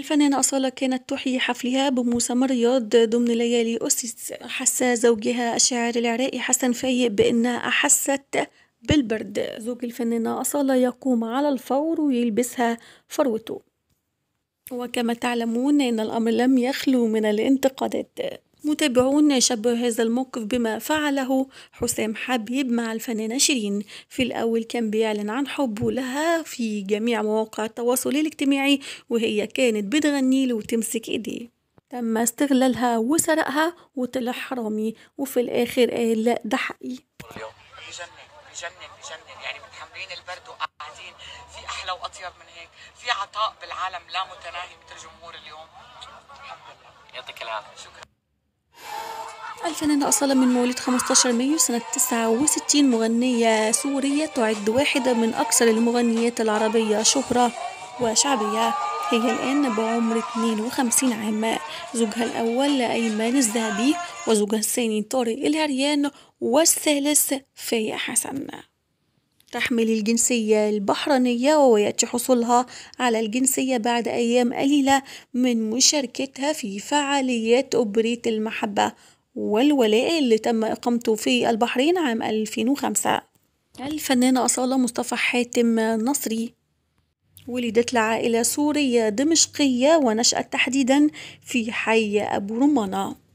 الفنانة أصالة كانت تحيي حفلها بموسم الرياض ضمن ليالي أسس حس زوجها الشاعر العراقي حسن فايق بأنها أحست بالبرد زوج الفنانة أصالة يقوم على الفور ويلبسها فروته وكما تعلمون أن الأمر لم يخلو من الانتقادات متابعون شبه هذا الموقف بما فعله حسام حبيب مع الفنانة شيرين في الأول كان بيعلن عن حبه لها في جميع مواقع التواصل الاجتماعي وهي كانت بتغني له وتمسك ايديه تم استغلالها وسرقها وطلع حرامي وفي الآخر قال لا ده حقي بيجنن بيجنن بيجنن يعني متحملين البرد وقاعدين في أحلى وأطيب من هيك في عطاء بالعالم لا متناهي مثل جمهور اليوم الحمد لله يعطيك العافية شكرا الفنانة أصالة من مواليد 15 مايو سنة 69 مغنية سورية تعد واحدة من أكثر المغنيات العربية شهرة وشعبية هي الآن بعمر 52 عام زوجها الأول أيمن الذهبي وزوجها الثاني طارق الهريان والثالث فيا حسن تحمل الجنسية البحرينية ويأتي حصولها على الجنسية بعد أيام قليلة من مشاركتها في فعاليات أوبريت المحبة والولاء اللي تم إقامته في البحرين عام 2005 الفنانة أصالة مصطفى حاتم نصري ولدت لعائلة سورية دمشقية ونشأت تحديدا في حي أبو رمانة